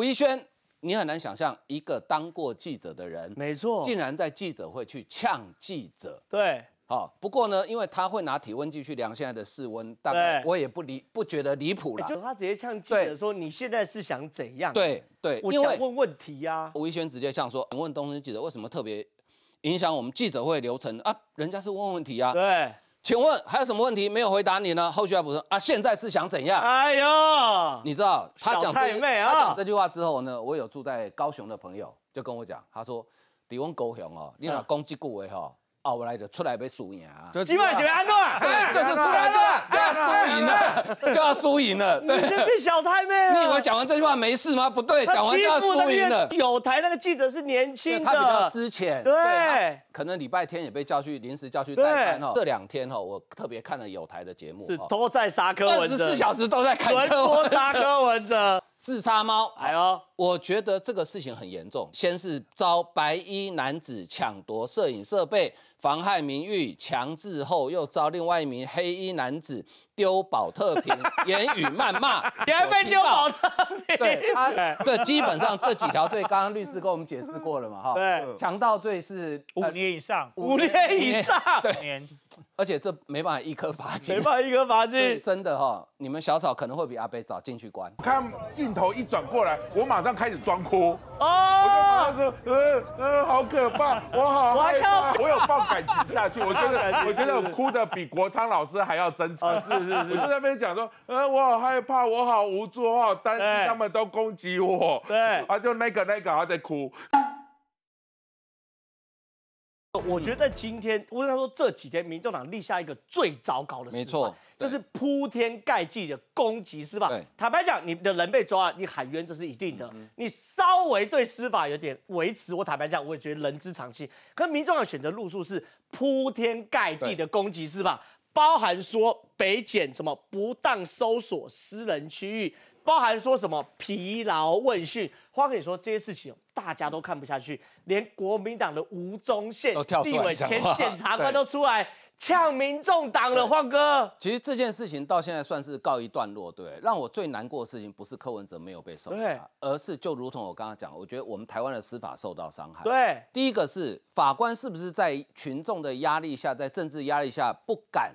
吴一轩，你很难想象一个当过记者的人，没错，竟然在记者会去呛记者。对，好。不过呢，因为他会拿体温计去量现在的室温，大概我也不离不觉得离谱了。就他直接呛记者说：“你现在是想怎样？”对对，我想问问题呀。吴一轩直接呛说：“你问东森记者为什么特别影响我们记者会流程啊？人家是问问题呀。”对。请问还有什么问题没有回答你呢？后续要补充啊？现在是想怎样？哎呦，你知道他讲太啊？他讲这句话之后呢，我有住在高雄的朋友就跟我讲，他说：“迪翁高雄哦，你那攻击句话哈。”哦，我来的，出来被输赢啊！今晚是安东就是出来，就要输赢了，就要输赢了。你变小太妹了？你以为讲完这句话没事吗？不对，讲完就要输赢了。有台那个记者是年轻的，他比较之前对，可能礼拜天也被叫去临时叫去。代班对，这两天哈，我特别看了有台的节目，是都在杀科文二十四小时都在看科杀科文者。四叉猫，来哦！我觉得这个事情很严重。先是遭白衣男子抢夺摄影设备、妨害名誉、强制后，又遭另外一名黑衣男子丢保特瓶、言语谩骂，你还被丢保特瓶。对，这 基本上这几条罪，刚刚律师跟我们解释过了嘛？哈，对，强盗罪是五年以上，五年以上，对。而且这没办法一颗罚金，没办法一颗罚金，真的哈，你们小草可能会比阿贝早进去关。看镜头一转过来，我马上开始装哭，我就说，呃呃，好可怕，我好害怕，我有放感情下去，我真得 我觉得我哭的比国昌老师还要真诚，是是是，我就在那边讲说，呃，我好害怕，我好无助，我好担心他们都攻击我，对，啊就那个那个还在哭。我觉得今天，我跟他说这几天，民众党立下一个最糟糕的，没错，就是铺天盖地的攻击，是吧？坦白讲，你的人被抓了，你喊冤这是一定的。你稍微对司法有点维持，我坦白讲，我也觉得人之常情。可民众党选择路数是铺天盖地的攻击，是吧？包含说北检什么不当搜索私人区域，包含说什么疲劳问讯，话跟你说这些事情，大家都看不下去，连国民党的吴宗宪、地委前检察官都出来。呛民众党了，黄哥。其实这件事情到现在算是告一段落，对。让我最难过的事情不是柯文哲没有被受押，而是就如同我刚刚讲，我觉得我们台湾的司法受到伤害。对，第一个是法官是不是在群众的压力下，在政治压力下不敢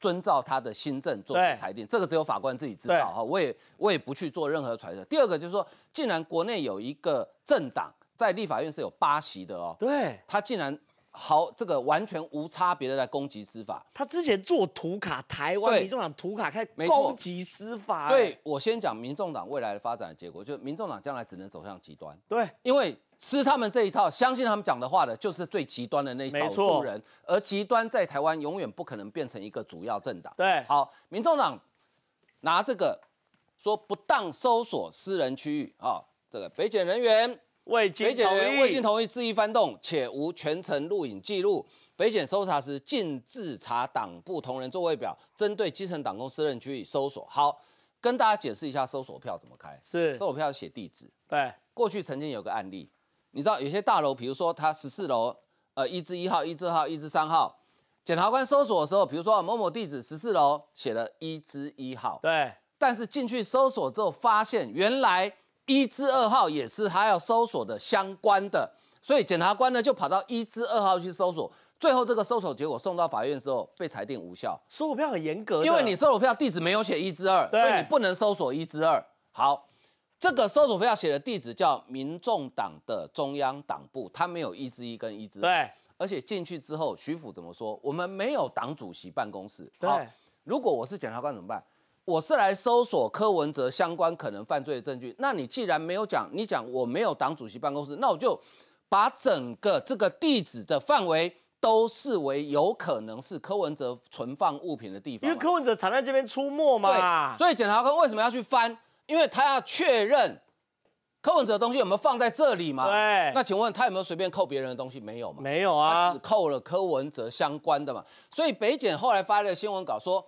遵照他的新政做裁定，这个只有法官自己知道哈，我也我也不去做任何揣测。第二个就是说，竟然国内有一个政党在立法院是有八席的哦，对，他竟然。好，这个完全无差别的在攻击司法。他之前做图卡，台湾民众党图卡开攻击司法。所以，我先讲民众党未来的发展结果，就民众党将来只能走向极端。对，因为吃他们这一套，相信他们讲的话的，就是最极端的那少数人。而极端在台湾永远不可能变成一个主要政党。对，好，民众党拿这个说不当搜索私人区域，啊，这个北检人员。北检未未经同意恣意翻动，且无全程录影记录。北检搜查时，禁自查党部同仁座位表，针对基层党工私人区域搜索。好，跟大家解释一下，搜索票怎么开？是搜索票要写地址。对，过去曾经有个案例，你知道有些大楼，比如说它十四楼，呃，一至一号、一至号、一至三号。检察官搜索的时候，比如说某某地址十四楼写了“一至一号”，对，但是进去搜索之后，发现原来。一至二号也是他要搜索的相关的，所以检察官呢就跑到一至二号去搜索，最后这个搜索结果送到法院之后被裁定无效。搜索票很严格，因为你搜索票地址没有写一至二，所以你不能搜索一至二。好，这个搜索票写的地址叫民众党的中央党部，他没有一至一跟一至二。对，而且进去之后，徐府怎么说？我们没有党主席办公室。对，如果我是检察官怎么办？我是来搜索柯文哲相关可能犯罪的证据。那你既然没有讲，你讲我没有党主席办公室，那我就把整个这个地址的范围都视为有可能是柯文哲存放物品的地方。因为柯文哲常在这边出没嘛，所以检察官为什么要去翻？因为他要确认柯文哲东西有没有放在这里嘛。对。那请问他有没有随便扣别人的东西？没有嘛？没有啊，只扣了柯文哲相关的嘛。所以北检后来发了一新闻稿说。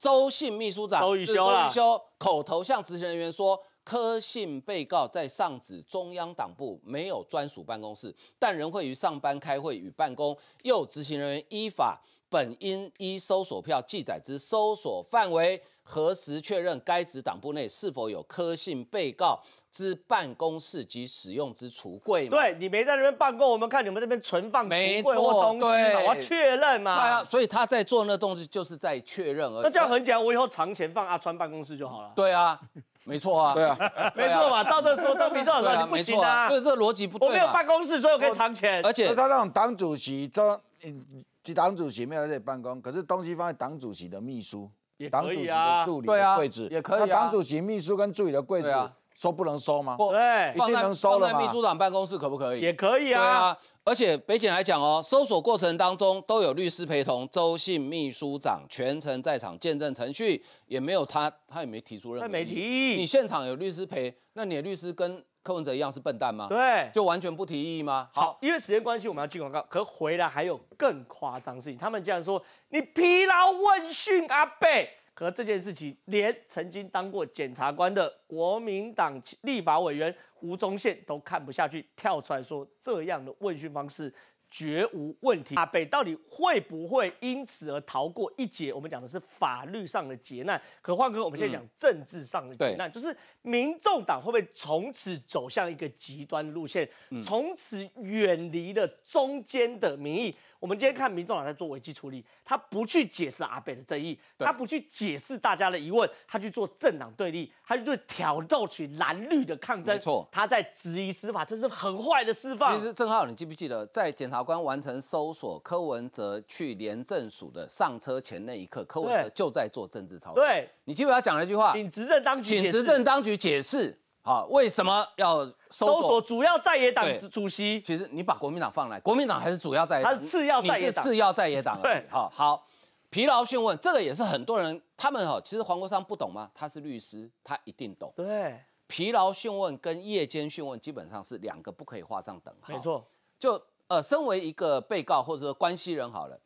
周信秘书长周玉修，口头向执行人员说，柯信被告在上址中央党部没有专属办公室，但仍会于上班开会与办公。又执行人员依法本应依搜索票记载之搜索范围，核实确认该址党部内是否有柯信被告。之办公室及使用之橱柜嘛？对，你没在那边办公，我们看你们那边存放橱柜或东西，我要确认嘛。对啊，所以他在做那东西，就是在确认而已。那这样很简单，我以后藏钱放阿川办公室就好了。对啊，没错啊。对啊，没错嘛。到这候张明照老师，你不行啊。所以这逻辑不对。我没有办公室，所以我可以藏钱。而且他那种党主席，这党主席没有在办公，可是东西放在党主席的秘书、党主席的助理的柜子。也可以啊。那党主席秘书跟助理的柜子。收不能收吗？对，一定能收了。放在秘书长办公室可不可以？也可以啊。对啊，而且北检来讲哦，搜索过程当中都有律师陪同，周姓秘书长全程在场见证程序，也没有他，他也没提出任何异议。你现场有律师陪，那你的律师跟柯文哲一样是笨蛋吗？对，就完全不提异议吗？好，因为时间关系我们要进广告，可回来还有更夸张事情，他们竟然说你疲劳问讯阿贝。和这件事情，连曾经当过检察官的国民党立法委员吴宗宪都看不下去，跳出来说这样的问讯方式。绝无问题。阿北到底会不会因此而逃过一劫？我们讲的是法律上的劫难。可换哥，我们现在讲政治上的劫难，就是民众党会不会从此走向一个极端路线，从此远离了中间的民意？我们今天看民众党在做危机处理，他不去解释阿北的争议，他不去解释大家的疑问，他去做政党对立，他去做挑逗起蓝绿的抗争。没错，他在质疑司法，这是很坏的示范。其实，正浩，你记不记得在检察？法官完成搜索柯文哲去廉政署的上车前那一刻，柯文哲就在做政治操作。对，你记得他讲了一句话，请执政当局，请执政当局解释，好，为什么要搜索主要在野党主席？其实你把国民党放来，国民党还是主要在野，他是次要在野党。是次要在野党，对，好，好，疲劳讯问，这个也是很多人他们哈，其实黄国昌不懂吗？他是律师，他一定懂。对，疲劳讯问跟夜间讯问基本上是两个不可以画上等号。没错，就。呃，身为一个被告或者说关系人好了，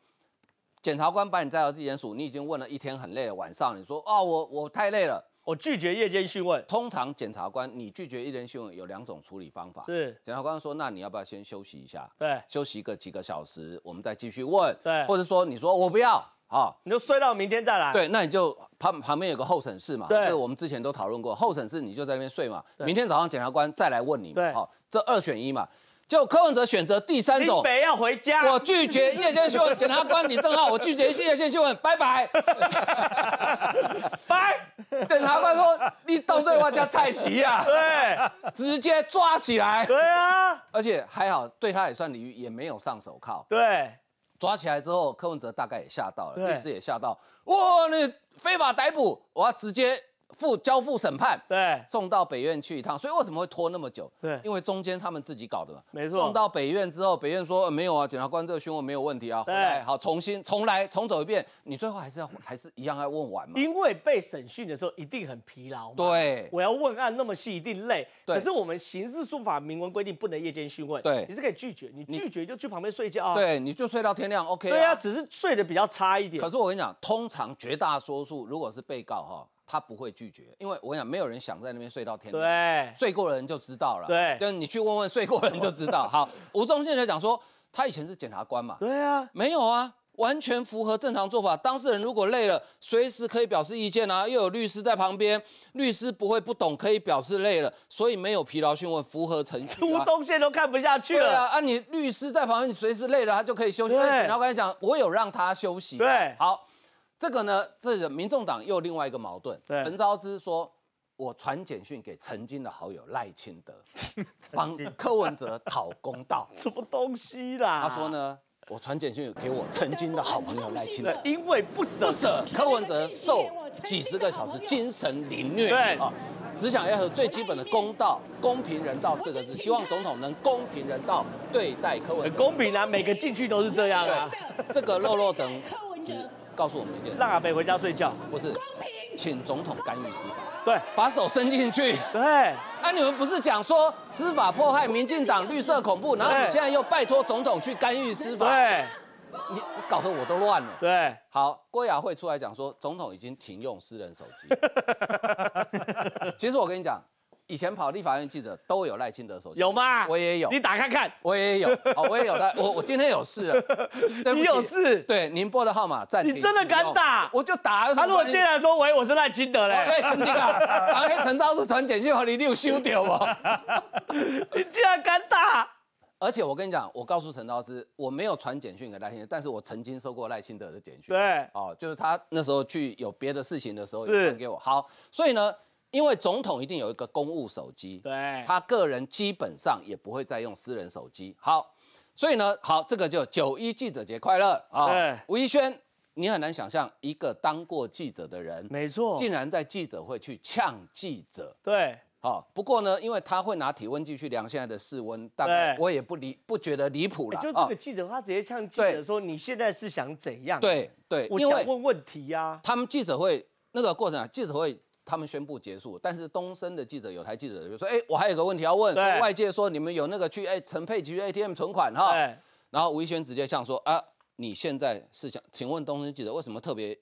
检察官把你带到地检署，你已经问了一天很累了，晚上你说啊，我我太累了，我拒绝夜间讯问。通常检察官你拒绝夜间讯问有两种处理方法，是检察官说那你要不要先休息一下？对，休息个几个小时，我们再继续问。对，或者说你说我不要啊，你就睡到明天再来。对，那你就旁旁边有个候审室嘛，对，我们之前都讨论过候审室，你就在那边睡嘛，明天早上检察官再来问你。对，好，这二选一嘛。就柯文哲选择第三种，北要回家，我拒绝叶先修检察官李正浩，我拒绝叶先修，拜拜，拜。检察官说你动这话叫菜席呀，对，直接抓起来。对啊，而且还好，对他也算礼遇，也没有上手铐。对，抓起来之后，柯文哲大概也吓到了，律师也吓到，哇，你非法逮捕，我要直接。付交付审判，对，送到北院去一趟，所以为什么会拖那么久？对，因为中间他们自己搞的嘛。没错。送到北院之后，北院说没有啊，检察官这个询问没有问题啊。来好，重新重来重走一遍，你最后还是要还是一样要问完嘛？因为被审讯的时候一定很疲劳。对。我要问案那么细，一定累。对。可是我们刑事诉法明文规定不能夜间讯问。对。你是可以拒绝，你拒绝就去旁边睡觉啊。对，你就睡到天亮。OK。对啊，只是睡得比较差一点。可是我跟你讲，通常绝大多数如果是被告哈。他不会拒绝，因为我跟你讲，没有人想在那边睡到天亮。对，睡过的人就知道了。对，你去问问睡过的人就知道。好，吴宗宪就讲说，他以前是检察官嘛。对啊，没有啊，完全符合正常做法。当事人如果累了，随时可以表示意见啊。又有律师在旁边，律师不会不懂，可以表示累了，所以没有疲劳讯问，符合程序。吴宗宪都看不下去了。对啊，啊，你律师在旁边，你随时累了，他就可以休息。对，然后我跟你讲，我有让他休息。对，好。这个呢，这是民众党又另外一个矛盾。陈昭之说：“我传简讯给曾经的好友赖清德，帮柯文哲讨公道。”什么东西啦？他说呢：“我传简讯给我曾经的好朋友赖清德，因为不舍，不舍柯文哲受几十个小时精神凌虐。对啊，只想要最基本的公道、公平、人道四个字，希望总统能公平人道对待柯文。公平啊，每个进去都是这样啊。这个肉肉等柯文哲。”告诉我们一件，让阿北回家睡觉，不是，请总统干预司法，对，把手伸进去，对，那你们不是讲说司法迫害民进党绿色恐怖，然后你现在又拜托总统去干预司法，对你搞得我都乱了，对，好，郭雅慧出来讲说，总统已经停用私人手机，其实我跟你讲。以前跑立法院记者都有赖清德手机，有吗？我也有，你打开看。我也有，哦，我也有的。我 我今天有事，了，你有事？对，您拨的号码暂停。你真的敢打？我就打。他如果竟然说喂，我是赖清德嘞。喂，肯定啊。打后陈昭是传简讯和你，你有收到吗？你竟然敢打！而且我跟你讲，我告诉陈昭淑，我没有传简讯给赖清德，但是我曾经收过赖清德的简讯。对，哦，就是他那时候去有别的事情的时候，传给我好，所以呢。因为总统一定有一个公务手机，对，他个人基本上也不会再用私人手机。好，所以呢，好，这个就九一记者节快乐啊！吴一轩，你很难想象一个当过记者的人，没错，竟然在记者会去呛记者。对，好，不过呢，因为他会拿体温计去量现在的室温，大概我也不离不觉得离谱了。就这个记者，他直接呛记者说：“你现在是想怎样？”对对，我想问问题呀。他们记者会那个过程，记者会。他们宣布结束，但是东森的记者有台记者就说：“哎，我还有个问题要问。外界说你们有那个去哎陈佩琪 ATM 存款哈，然后吴奕轩直接向说啊，你现在是想请问东森记者为什么特别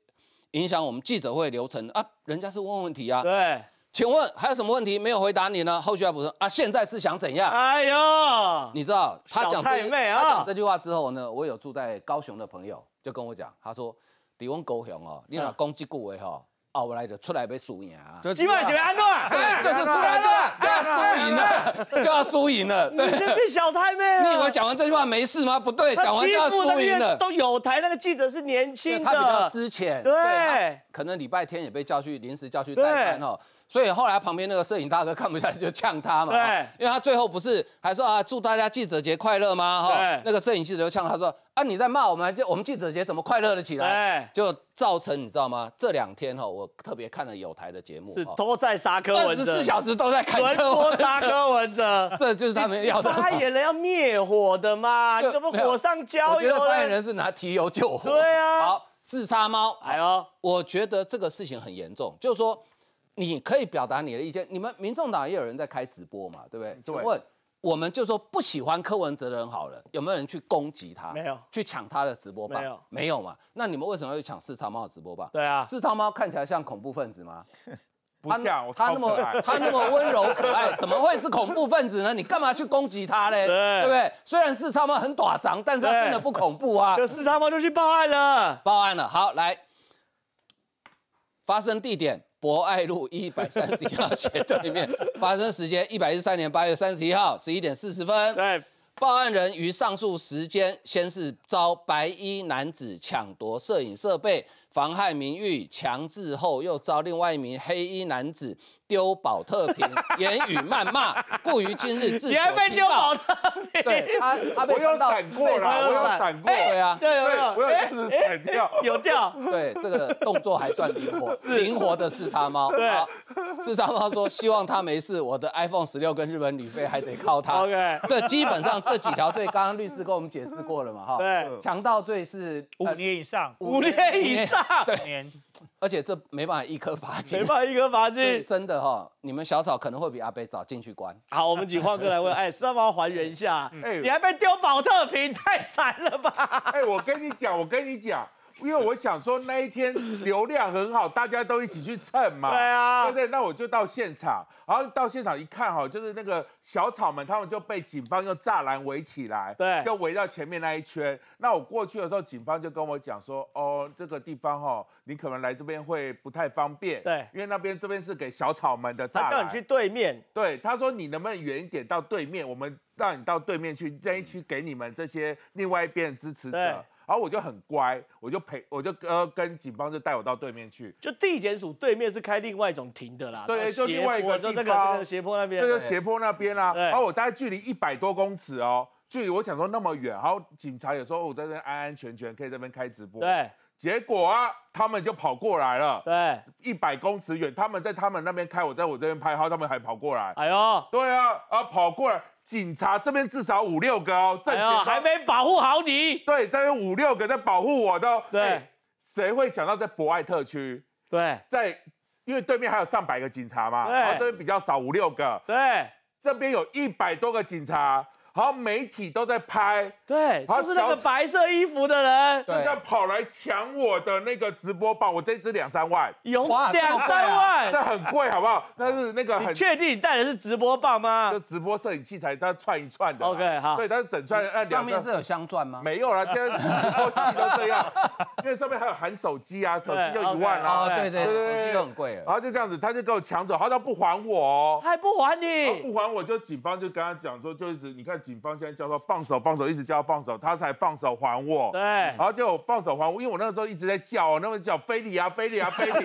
影响我们记者会流程啊？人家是问问题呀。对，请问还有什么问题没有回答你呢？后续要补充啊？现在是想怎样？哎呦，你知道他讲他讲这句话之后呢，我有住在高雄的朋友就跟我讲，他说在我高雄哦，你讲攻击顾维哈。”哦，我来的，出来被输赢啊！今晚谁安顿？这，就是输赢了，就要输赢了，就要输赢了。对，变小太妹了。你以为讲完这句话没事吗？不对，讲完就要输赢了。都有台那个记者是年轻的，他比较肤浅。对，可能礼拜天也被叫去临时叫去代班哈。所以后来旁边那个摄影大哥看不下去就呛他嘛，对，因为他最后不是还说啊祝大家记者节快乐吗？哈，那个摄影记者就呛他说啊你在骂我们，就我们记者节怎么快乐的起来？就造成你知道吗？这两天哈，我特别看了有台的节目，是都在杀科文，二十四小时都在看科文，杀科文者，这就是他们要的。发言人要灭火的嘛，怎么火上浇油了？发言人是拿提油救火。对啊，好，四叉猫，哎呦，我觉得这个事情很严重，就是说。你可以表达你的意见。你们民众党也有人在开直播嘛，对不对？请问，我们就说不喜欢柯文哲的人好了，有没有人去攻击他？没有，去抢他的直播吧？没有，没有嘛？那你们为什么要去抢四超猫的直播吧？对啊，四超猫看起来像恐怖分子吗？不像，他那么 他那么温柔可爱，怎么会是恐怖分子呢？你干嘛去攻击他嘞？对，不对？虽然四超猫很短张，但是他真的不恐怖啊。四超猫就去报案了。报案了，好来，发生地点。博爱路一百三十一号街 对面，发生时间一百一三年八月三十一号十一点四十分。对，报案人于上述时间先是遭白衣男子抢夺摄影设备。妨害名誉、强制后又遭另外一名黑衣男子丢保特瓶、言语谩骂，故于今日自首。你还被丢保特瓶？对他，他被闪过了，我有闪过。对啊，对，我有闪掉，有掉。对，这个动作还算灵活，灵活的四叉猫。对，四叉猫说，希望他没事。我的 iPhone 十六跟日本旅费还得靠他。OK，这基本上这几条罪，刚刚律师跟我们解释过了嘛，哈。对，强盗罪是五年以上，五年以上。对，而且这没办法一颗罚金，没办法一颗罚金，真的哈，你们小草可能会比阿贝早进去关。好，我们请黄哥来问是要帮还原一下。哎，你还被丢保特瓶，太惨了吧？哎，我跟你讲，我跟你讲。因为我想说那一天流量很好，大家都一起去蹭嘛。对啊，对不对？那我就到现场，然后到现场一看哈，就是那个小草们，他们就被警方用栅栏围起来。对，就围到前面那一圈。那我过去的时候，警方就跟我讲说：“哦，这个地方哈，你可能来这边会不太方便。”对，因为那边这边是给小草们的栅栏。他叫你去对面。对，他说你能不能远一点到对面？我们让你到对面去，这一区给你们这些另外一边的支持者。然后我就很乖，我就陪，我就跟跟警方就带我到对面去，就地检署对面是开另外一种停的啦，对，就另外一个，就那个那个斜坡那边，对，斜坡那边啦。然后我大概距离一百多公尺哦，距离我想说那么远。然后警察也说，我在这安安全全可以这边开直播。对。结果啊，他们就跑过来了。对，一百公尺远，他们在他们那边开，我在我这边拍，然他们还跑过来。哎呦，对啊，啊跑过来，警察这边至少五六个哦，正前方还没保护好你。对，这边五六个在保护我的。对，谁会想到在博爱特区？对，在，因为对面还有上百个警察嘛，对，这边比较少五六个。对，这边有一百多个警察。好像媒体都在拍，对，他是那个白色衣服的人，就样跑来抢我的那个直播棒，我这只两三万，有两三万，这很贵，好不好？但是那个很，确定你带的是直播棒吗？就直播摄影器材，它串一串的，OK 好，对，它是整串，上面是有镶钻吗？没有啦，现在直播器都这样，因为上面还有含手机啊，手机就一万啦，对对对，手机就很贵，然后就这样子，他就给我抢走，他都不还我，还不还你，不还我就警方就跟他讲说，就一直你看。警方现在叫他放手，放手，一直叫他放手，他才放手还我。对，然后就放手还我，因为我那个时候一直在叫那个叫非礼啊，非礼啊，非礼。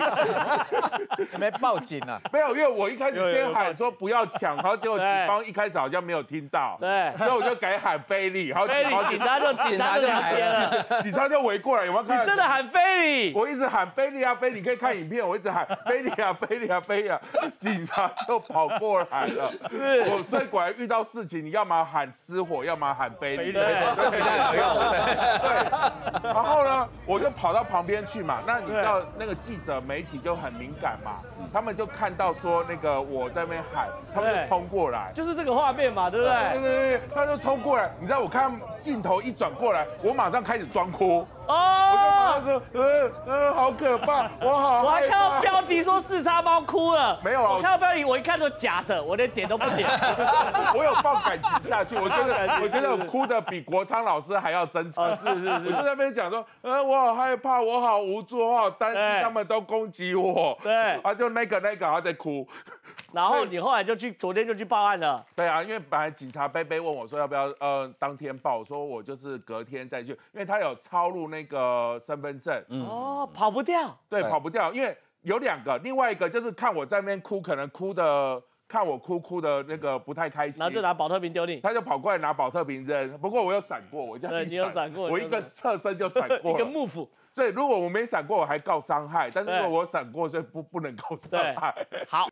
没报警啊？没有，因为我一开始先喊说不要抢，然后结果警方一开始好像没有听到，对，所以我就改喊非礼，好，警察就警察就来了，警察就围过来，有没有？你真的喊非礼？我一直喊非礼啊，非礼，可以看影片，我一直喊非礼啊，非礼啊，非礼，警察就跑过来了。我最管遇到事情，你要嘛喊。失火，要么喊飞利对，然后呢，我就跑到旁边去嘛。那你知道那个记者、媒体就很敏感嘛。他们就看到说那个我在那边喊，他们就冲过来，就是这个画面嘛，对不对？对对对，他就冲过来，你知道我看镜头一转过来，我马上开始装哭哦，我就跟他说，呃呃，好可怕，我好，我还看到标题说四叉猫哭了，没有啊？我看到标题我一看就假的，我连点都不点，我有放感情下去，我觉得我觉得哭的比国昌老师还要真诚，是是是，我就在那边讲说，呃，我好害怕，我好无助，我好担心他们都攻击我，对，他就。那个那个还在哭，然后你后来就去，昨天就去报案了。对啊，因为本来警察贝贝问我说要不要呃当天报，说我就是隔天再去，因为他有抄录那个身份证。哦，跑不掉。对，跑不掉，因为有两个，另外一个就是看我在那边哭，可能哭的看我哭哭的那个不太开心，然后就拿保特瓶丢你，他就跑过来拿保特瓶扔，不过我有闪过，我叫你有闪过，我一个侧身就闪过一个幕府。对，如果我没闪过，我还告伤害；但是如果我闪过，就不不能告伤害。好。